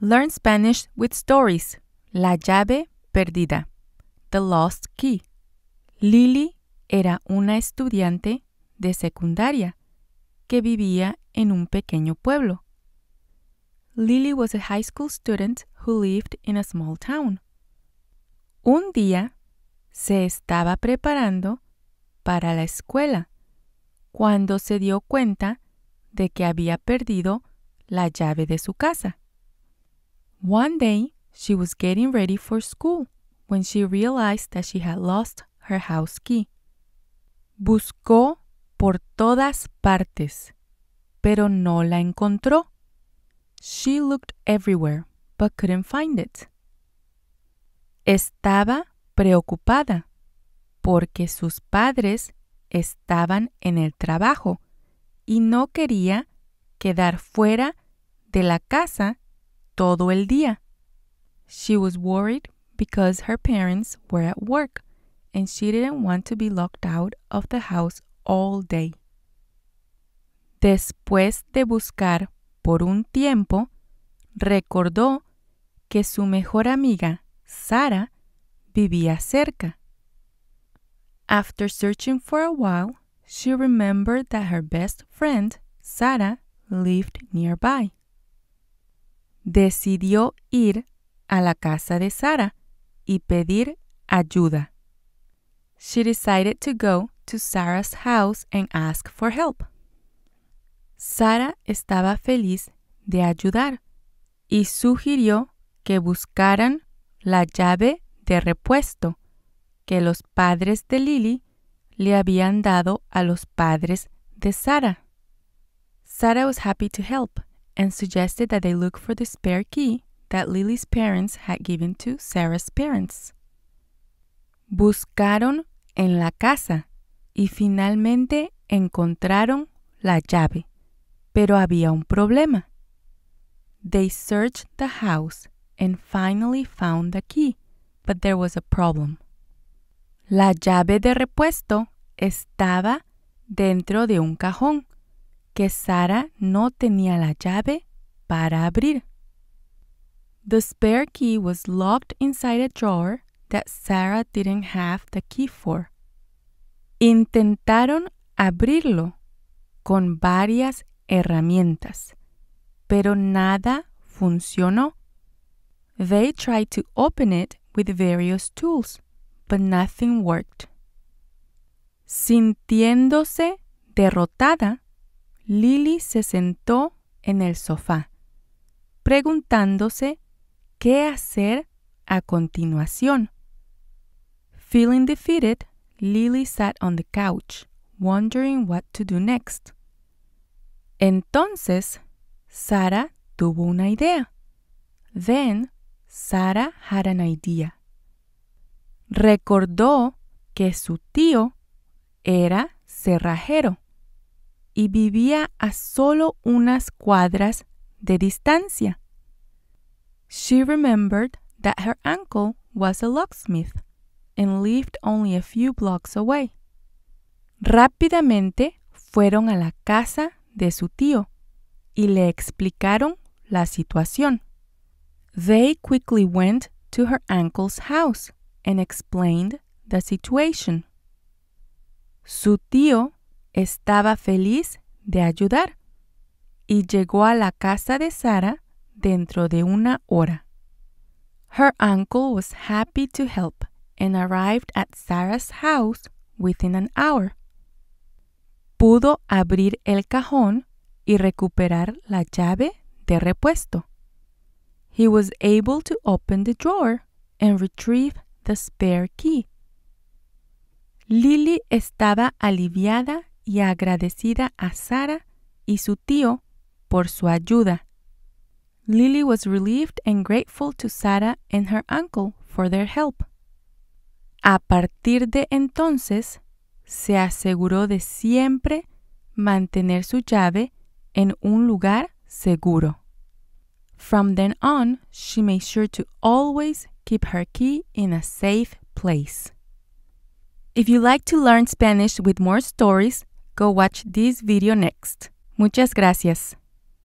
Learn Spanish with Stories. La llave perdida. The Lost Key. Lily era una estudiante de secundaria que vivía en un pequeño pueblo. Lily was a high school student who lived in a small town. Un día se estaba preparando para la escuela cuando se dio cuenta de que había perdido la llave de su casa. One day, she was getting ready for school when she realized that she had lost her house key. Buscó por todas partes, pero no la encontró. She looked everywhere, but couldn't find it. Estaba preocupada porque sus padres estaban en el trabajo y no quería quedar fuera de la casa todo el día. She was worried because her parents were at work and she didn't want to be locked out of the house all day. Después de buscar por un tiempo, recordó que su mejor amiga, Sara, vivía cerca. After searching for a while, she remembered that her best friend, Sara, lived nearby. decidió ir a la casa de Sara y pedir ayuda. She decided to go to Sara's house and ask for help. Sara estaba feliz de ayudar y sugirió que buscaran la llave de repuesto que los padres de Lily le habían dado a los padres de Sara. Sara was happy to help and suggested that they look for the spare key that Lily's parents had given to Sarah's parents. Buscaron en la casa y finalmente encontraron la llave, pero había un problema. They searched the house and finally found the key, but there was a problem. La llave de repuesto estaba dentro de un cajón que Sara no tenía la llave para abrir. The spare key was locked inside a drawer that Sara didn't have the key for. Intentaron abrirlo con varias herramientas, pero nada funcionó. They tried to open it with various tools, but nothing worked. Sintiéndose derrotada, Lily se sentó en el sofá, preguntándose qué hacer a continuación. Feeling defeated, Lily sat on the couch, wondering what to do next. Entonces, Sara tuvo una idea. Then, Sara had an idea. Recordó que su tío era cerrajero y vivía a solo unas cuadras de distancia. She remembered that her uncle was a locksmith and lived only a few blocks away. Rápidamente fueron a la casa de su tío y le explicaron la situación. They quickly went to her uncle's house and explained the situation. Su tío estaba feliz de ayudar y llegó a la casa de Sara dentro de una hora. Her uncle was happy to help and arrived at Sara's house within an hour. Pudo abrir el cajón y recuperar la llave de repuesto. He was able to open the drawer and retrieve the spare key. Lily estaba aliviada y agradecida a Sara y su tío por su ayuda. Lily was relieved and grateful to Sara and her uncle for their help. A partir de entonces, se aseguró de siempre mantener su llave en un lugar seguro. From then on, she made sure to always keep her key in a safe place. If you like to learn Spanish with more stories, Go watch this video next. Muchas gracias.